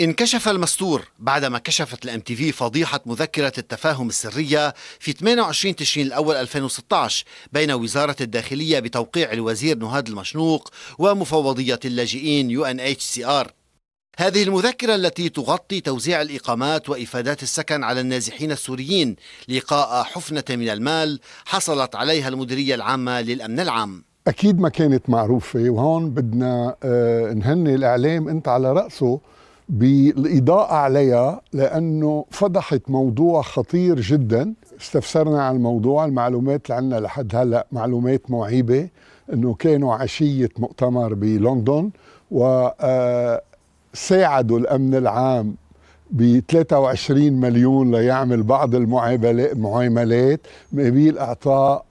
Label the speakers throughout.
Speaker 1: انكشف المستور بعدما كشفت الام تي في فضيحه مذكره التفاهم السريه في 28 تشرين الاول 2016 بين وزاره الداخليه بتوقيع الوزير نهاد المشنوق ومفوضيه اللاجئين يو ان اتش سي ار. هذه المذكره التي تغطي توزيع الاقامات وافادات السكن على النازحين السوريين لقاء حفنه من المال حصلت عليها المديريه العامه للامن العام.
Speaker 2: اكيد ما كانت معروفه وهون بدنا آه، نهني الاعلام انت على راسه بالإضاءة عليها لأنه فضحت موضوع خطير جدا استفسرنا عن الموضوع المعلومات اللي عندنا لحد هلأ معلومات معيبة أنه كانوا عشية مؤتمر بلندن وساعدوا آه، الأمن العام ب 23 مليون ليعمل بعض المعاملات مقابل اعطاء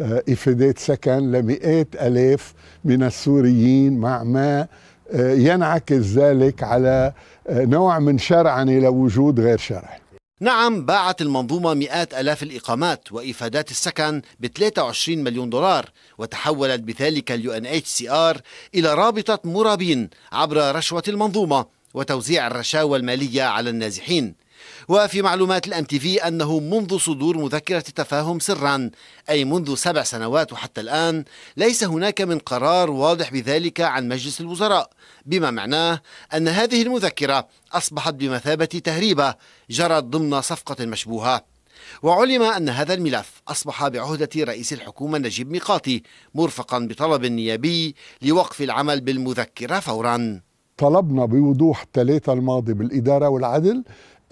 Speaker 2: آه، افادات سكن لمئات الاف من السوريين مع ما آه، ينعكس ذلك على آه، نوع من شرعنه لوجود غير شرعي
Speaker 1: نعم باعت المنظومة مئات ألاف الإقامات وإفادات السكن ب 23 مليون دولار وتحولت بذلك اليو ان اتش سي ار إلى رابطة مرابين عبر رشوة المنظومة وتوزيع الرشاوى المالية على النازحين وفي معلومات الام تي في انه منذ صدور مذكره التفاهم سرا اي منذ سبع سنوات وحتى الان ليس هناك من قرار واضح بذلك عن مجلس الوزراء بما معناه ان هذه المذكره اصبحت بمثابه تهريبه جرت ضمن صفقه مشبوهه وعلم أن هذا الملف أصبح بعهدة رئيس الحكومة نجيب ميقاتي مرفقا بطلب نيابي لوقف العمل بالمذكرة فورا
Speaker 2: طلبنا بوضوح الثلاثة الماضي بالإدارة والعدل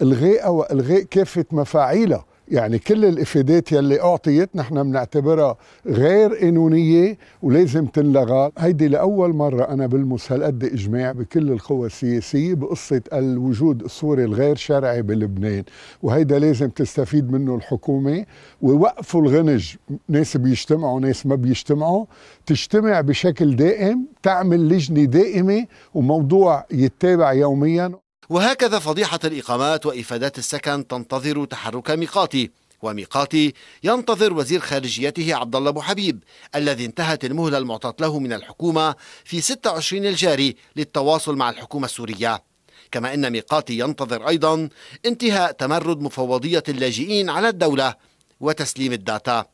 Speaker 2: الغاء والغاء كافه مفاعيلها يعني كل الافادات يلي اعطيت نحن بنعتبرها غير قانونيه ولازم تنلغى، هيدي لاول مره انا بلمس هالقد اجماع بكل القوى السياسيه بقصه الوجود السوري الغير شرعي بلبنان، وهيدا لازم تستفيد منه الحكومه ويوقفوا الغنج، ناس بيجتمعوا ناس ما بيجتمعوا، تجتمع بشكل دائم، تعمل لجنه دائمه وموضوع يتابع
Speaker 1: يوميا وهكذا فضيحة الإقامات وإفادات السكن تنتظر تحرك ميقاتي وميقاتي ينتظر وزير خارجيته عبد الله ابو حبيب الذي انتهت المهله المعطاه له من الحكومه في 26 الجاري للتواصل مع الحكومه السوريه كما ان ميقاتي ينتظر ايضا انتهاء تمرد مفوضيه اللاجئين على الدوله وتسليم الداتا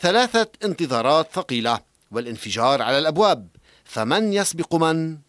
Speaker 1: ثلاثه انتظارات ثقيله والانفجار على الابواب فمن يسبق من